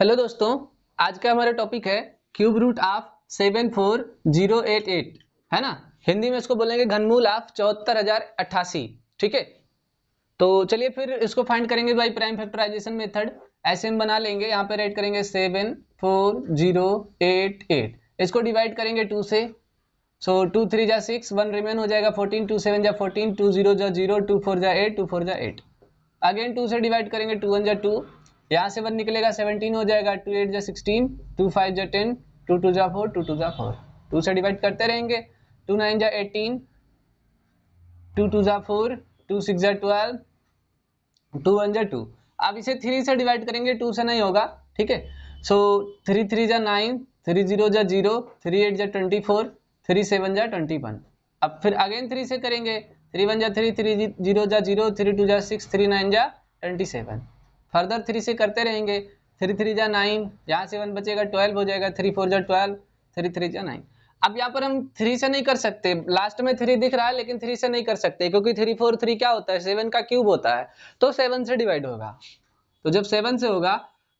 hello दोस्तों आज का हमारा टॉपिक है cube root of seven four zero eight eight है ना हिंदी में इसको बोलेंगे घनमूल ऑफ चौहत्तर हजार अट्ठासी ठीक है तो चलिए फिर इसको फाइंड करेंगे बाई प्राइम फैक्टराइजेशन मेथड ऐसे हम बना लेंगे यहाँ पे एड करेंगे seven four zero eight eight इसको डिवाइड करेंगे टू से सो टू थ्री जा सिक्स वन रिमेन हो जाएगा फोर्टीन टू सेवन जा फोर्टीन टू जीरो जा जीरो टू फोर जा एट टू फोर जा एट अगेन टू से डिवाइड करेंगे टू वन जा टू यहाँ से वन निकलेगा सेवनटीन हो जाएगा टू एट जो सिक्सटीन टू फाइव जो टेन टू टू जा फोर टू टू जा फोर टू से डिवाइड करते रहेंगे टू नाइन जा एटीन टू टू जा फोर टू सिक्स जा ट्वेल्व टू वन जा टू आप इसे थ्री से डिवाइड करेंगे टू से नहीं होगा ठीक है सो थ्री थ्री जा नाइन थ्री जीरो जा जीरो थ्री एट जा ट्वेंटी फोर थ्री सेवन जा ट्वेंटी वन अब फिर अगेन थ्री से करेंगे थ्री वन जा थ्री थ्री जीरो जा जीरो थ्री टू जा सिक्स थ्री नाइन जा ट्वेंटी सेवन फर्दर थ्री से करते रहेंगे थ्री थ्री जा नाइन यहाँ से वन बचेगा ट्वेल्व हो जाएगा थ्री फोर जा ट्वेल्व थ्री थ्री जा नाइन अब यहाँ पर हम थ्री से नहीं कर सकते लास्ट में थ्री दिख रहा है लेकिन थ्री से नहीं कर सकते क्योंकि थ्री फोर थ्री क्या होता है सेवन का क्यूब होता है तो सेवन से डिवाइड होगा तो जब सेवन से होगा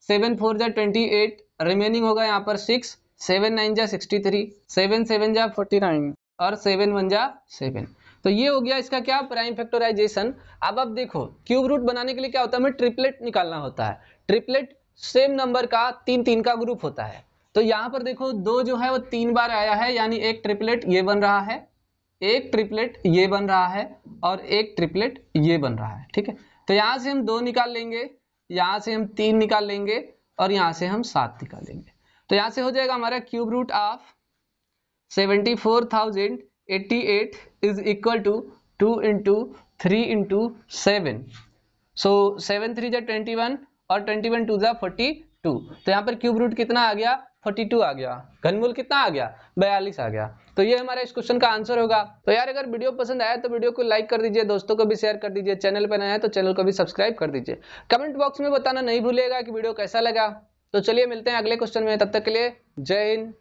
सेवन फोर जा ट्वेंटी एट रिमेनिंग होगा यहाँ पर सिक्स सेवन नाइन जा सिक्सटी थ्री सेवन सेवन जा फोर्टी नाइन और सेवन वन जा सेवन तो ये हो गया इसका क्या प्राइम फैक्टराइजेशन अब अब देखो क्यूब रूट बनाने के लिए क्या होता है हमें ट्रिपलेट निकालना होता है ट्रिपलेट सेम नंबर का तीन तीन का ग्रुप होता है तो यहाँ पर देखो दो जो है वो तीन बार आया है यानी एक ट्रिपलेट ये बन रहा है एक ट्रिपलेट ये बन रहा है और एक ट्रिपलेट ये बन रहा है ठीक है तो यहाँ से हम दो निकाल लेंगे यहाँ से हम तीन निकाल लेंगे और यहाँ से हम सात निकालेंगे तो यहाँ से हो जाएगा हमारा cube root of seventy four thousand eighty eight is equal to two into three into seven so seven three जै ट्वेंटी वन और ट्वेंटी वन टू जै फोर्टी टू तो यहाँ पर क्यूब रूट कितना आ गया फोर्टी टू आ गया घनमूल कितना आ गया बयालीस आ गया तो ये हमारा इस क्वेश्चन का आंसर होगा तो यार अगर वीडियो पसंद आया तो वीडियो को लाइक कर दीजिए दोस्तों को भी शेयर कर दीजिए चैनल पर नया है तो चैनल को भी सब्सक्राइब कर दीजिए कमेंट बॉक्स में बताना नहीं भूलिएगा कि वीडियो कैसा लगा तो चलिए मिलते हैं अगले क्वेश्चन में तब तक के लिए जय हिंद